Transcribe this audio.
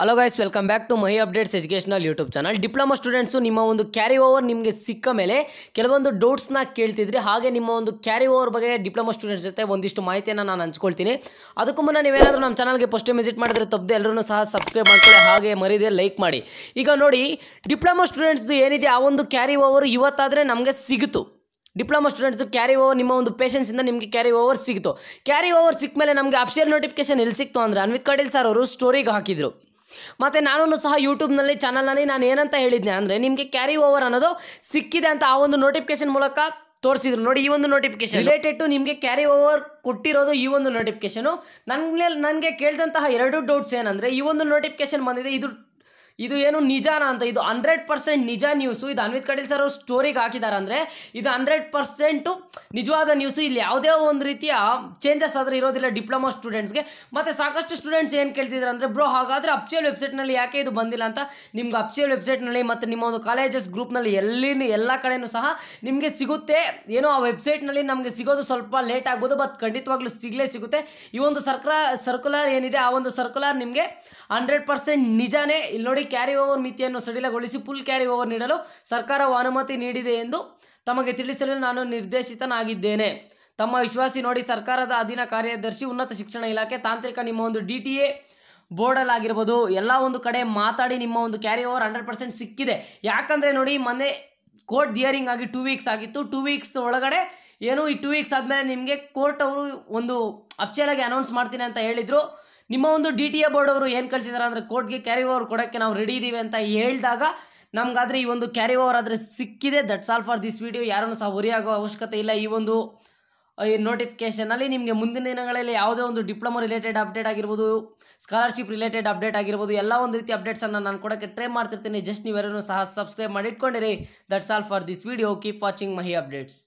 hello guys welcome back to my updates educational YouTube channel diploma students ನಿಮ್ಮ ಒಂದು carry over ನಿಮಗೆ ಸಿಕ್ಕ ಮೇಲೆ ಕೆಲವೊಂದು ಡೌಟ್ಸ್ನ ಕೇಳ್ತಿದ್ರಿ ಹಾಗೆ ನಿಮ್ಮ ಒಂದು ಕ್ಯಾರಿ ಓವರ್ ಬಗ್ಗೆ ಡಿಪ್ಲೊಮಾ ಸ್ಟೂಡೆಂಟ್ಸ್ ಜೊತೆ ಒಂದಿಷ್ಟು ಮಾಹಿತಿಯನ್ನು ನಾನು ಹಂಚ್ಕೊಳ್ತೀನಿ ಅದಕ್ಕೂ ಮುನ್ನ ನೀವೇನಾದರೂ ನಮ್ಮ ಚಾನಲ್ಗೆ ಫಸ್ಟ್ ಟೈಮ್ ವಿಸಿಟ್ ಮಾಡಿದ್ರೆ ತಪ್ಪದೆ ಎಲ್ಲರೂ ಸಹ ಸಬ್ಸ್ಕ್ರೈಬ್ ಮಾಡ್ಕೊಳ್ಳಿ ಹಾಗೆ ಮರಿದೇ ಲೈಕ್ ಮಾಡಿ ಈಗ ನೋಡಿ ಡಿಪ್ಲೊಮಾ ಸ್ಟೂಡೆಂಟ್ಸ್ದು ಏನಿದೆ ಆ ಒಂದು ಕ್ಯಾರಿ ಓವರ್ ಇವತ್ತಾದರೆ ನಮಗೆ ಸಿಗುತ್ತು ಡಿಪ್ಲೊಮಾ ಸ್ಟೂಡೆಂಟ್ಸ್ ಕ್ಯಾರಿ ಓವರ್ ನಿಮ್ಮ ಒಂದು ಪೇಷನ್ಸಿಂದ ನಿಮಗೆ ಕ್ಯಾರಿ ಓವರ್ ಸಿಕ್ತು ಕ್ಯಾರಿ ಓವರ್ ಸಿಕ್ಕ ಮೇಲೆ ನಮಗೆ ಅಪ್ಷಿಯಲ್ ನೋಟಿಫಿಕೇಶನ್ ಎಲ್ಲಿ ಸಿಕ್ತು ಅಂದರೆ ಅನ್ವಿತ್ ಕಟೀಲ್ ಸರ್ ಅವರು ಸ್ಟೋರಿಗೆ ಹಾಕಿದರು ಮತ್ತು ನಾನು ಸಹ ಯೂಟ್ಯೂಬ್ನಲ್ಲಿ ಚಾನಲ್ನಲ್ಲಿ ನಾನು ಏನಂತ ಹೇಳಿದ್ದೆ ಅಂದರೆ ನಿಮಗೆ ಕ್ಯಾರಿ ಓವರ್ ಅನ್ನೋದು ಸಿಕ್ಕಿದೆ ಅಂತ ಆ ಒಂದು ನೋಟಿಫಿಕೇಶನ್ ಮೂಲಕ ತೋರಿಸಿದ್ರು ನೋಡಿ ಈ ಒಂದು ನೋಟಿಫಿಕೇಶನ್ ರಿಲೇಟೆಡ್ ಟು ನಿಮಗೆ ಕ್ಯಾರಿ ಓವರ್ ಕೊಟ್ಟಿರೋದು ಈ ಒಂದು ನೋಟಿಫಿಕೇಶನು ನನಗೆ ನನಗೆ ಕೇಳಿದಂತಹ ಎರಡು ಡೌಟ್ಸ್ ಏನಂದರೆ ಈ ಒಂದು ನೋಟಿಫಿಕೇಶನ್ ಬಂದಿದೆ ಇದು ಇದು ಏನು ನಿಜಾನ ಅಂತ ಇದು ಹಂಡ್ರೆಡ್ ಪರ್ಸೆಂಟ್ ನಿಜ ನ್ಯೂಸು ಇದು ಅನ್ವಿತ್ ಕಟೀಲ್ ಸರ್ ಅವರು ಸ್ಟೋರಿಗೆ ಹಾಕಿದ್ದಾರೆ ಅಂದರೆ ಇದು ಹಂಡ್ರೆಡ್ ಪರ್ಸೆಂಟು ನಿಜವಾದ ನ್ಯೂಸು ಇಲ್ಲಿ ಯಾವುದೇ ಒಂದು ರೀತಿಯ ಚೇಂಜಸ್ ಆದರೆ ಇರೋದಿಲ್ಲ ಡಿಪ್ಲೊಮಾ ಸ್ಟೂಡೆಂಟ್ಸ್ಗೆ ಮತ್ತು ಸಾಕಷ್ಟು ಸ್ಟೂಡೆಂಟ್ಸ್ ಏನು ಕೇಳ್ತಿದ್ದಾರೆ ಅಂದರೆ ಬ್ರೋ ಹಾಗಾದರೆ ಅಪ್ಚಿಯಲ್ ವೆಬ್ಸೈಟ್ನಲ್ಲಿ ಯಾಕೆ ಇದು ಬಂದಿಲ್ಲ ಅಂತ ನಿಮ್ಗೆ ಅಪ್ಚಿಯಲ್ ವೆಬ್ಸೈಟ್ನಲ್ಲಿ ಮತ್ತು ನಿಮ್ಮ ಒಂದು ಕಾಲೇಜಸ್ ಗ್ರೂಪ್ನಲ್ಲಿ ಎಲ್ಲಿ ಎಲ್ಲ ಕಡೆಯೂ ಸಹ ನಿಮಗೆ ಸಿಗುತ್ತೆ ಏನೋ ಆ ವೆಬ್ಸೈಟ್ನಲ್ಲಿ ನಮಗೆ ಸಿಗೋದು ಸ್ವಲ್ಪ ಲೇಟ್ ಆಗ್ಬೋದು ಬಟ್ ಖಂಡಿತವಾಗ್ಲೂ ಸಿಗಲೇ ಸಿಗುತ್ತೆ ಈ ಒಂದು ಸರ್ಕಾರ ಸರ್ಕುಲರ್ ಏನಿದೆ ಆ ಒಂದು ಸರ್ಕುಲರ್ ನಿಮಗೆ ಹಂಡ್ರೆಡ್ ಪರ್ಸೆಂಟ್ ನಿಜಾನೇ ಇಲ್ಲಿ ನೋಡಿ ಕ್ಯಾರಿ ಓವರ್ ಮಿತಿಯನ್ನು ಸಡಿಲಗೊಳಿಸಿ ಫುಲ್ ಕ್ಯಾರಿ ಓವರ್ ನೀಡಲು ಸರ್ಕಾರವು ಅನುಮತಿ ನೀಡಿದೆ ಎಂದು ತಮಗೆ ತಿಳಿಸಲು ನಾನು ನಿರ್ದೇಶಿತನಾಗಿದ್ದೇನೆ ತಮ್ಮ ವಿಶ್ವಾಸಿ ನೋಡಿ ಸರ್ಕಾರದ ಅಧೀನ ಕಾರ್ಯದರ್ಶಿ ಉನ್ನತ ಶಿಕ್ಷಣ ಇಲಾಖೆ ತಾಂತ್ರಿಕ ನಿಮ್ಮ ಒಂದು ಡಿ ಟಿ ಎ ಬೋರ್ಡಲ್ಲಾಗಿರ್ಬೋದು ಎಲ್ಲ ಒಂದು ಕಡೆ ಮಾತಾಡಿ ನಿಮ್ಮ ಒಂದು ಕ್ಯಾರಿ ಓವರ್ ಹಂಡ್ರೆಡ್ ಪರ್ಸೆಂಟ್ ಸಿಕ್ಕಿದೆ ಯಾಕಂದರೆ ನೋಡಿ ಮೊನ್ನೆ ಕೋರ್ಟ್ ಡಿಯರಿಂಗ್ ಆಗಿ ಟೂ ವೀಕ್ಸ್ ಆಗಿತ್ತು ಟೂ ವೀಕ್ಸ್ ಒಳಗಡೆ ಏನು ಈ ಟೂ ವೀಕ್ಸ್ ಆದಮೇಲೆ ನಿಮಗೆ ಕೋರ್ಟ್ ಅವರು ಒಂದು ಅಫ್ಚಲಾಗಿ ಅನೌನ್ಸ್ ಮಾಡ್ತೀನಿ ಅಂತ ಹೇಳಿದರು ನಿಮ್ಮ ಒಂದು ಡಿ ಟಿ ಎ ಬೋರ್ಡ್ ಅವರು ಏನು ಕಳಿಸಿದ್ದಾರೆ ಅಂದರೆ ಕೋರ್ಟ್ಗೆ ಕ್ಯಾರಿ ಓವರ್ ಕೊಡೋಕ್ಕೆ ನಾವು ರೆಡಿ ಇದ್ದೀವಿ ಅಂತ ಹೇಳಿದಾಗ ನಮಗಾದರೆ ಈ ಒಂದು ಕ್ಯಾರಿ ಓವರ್ ಆದರೆ ಸಿಕ್ಕಿದೆ that's all for this video ಯಾರನ್ನು ಸಹ ಉರಿಯಾಗೋ ಅವಶ್ಯಕತೆ ಇಲ್ಲ ಈ ಒಂದು ಈ ನೋಟಿಫಿಕೇಷನಲ್ಲಿ ನಿಮಗೆ ಮುಂದಿನ ದಿನಗಳಲ್ಲಿ ಯಾವುದೇ ಒಂದು ಡಿಪ್ಲೊಮಾ ರಿಲೇಟೆಡ್ ಅಪ್ಡೇಟ್ ಆಗಿರ್ಬೋದು ಸ್ಕಾಲರ್ಶಿಪ್ ರಿಲೇಟೆಡ್ ಅಪ್ಡೇಟ್ ಆಗಿರ್ಬೋದು ಎಲ್ಲ ಒಂದು ರೀತಿ ಅಪ್ಡೇಟ್ಸನ್ನು ನಾನು ಕೊಡೋಕ್ಕೆ ಟ್ರೈ ಮಾಡ್ತಿರ್ತೀನಿ ಜಸ್ಟ್ ನೀವೆಲ್ಲರೂ ಸಹ ಸಬ್ಸ್ಕ್ರೈಬ್ ಮಾಡಿ ಇಟ್ಕೊಂಡಿರಿ that's all for this video keep watching Mahi updates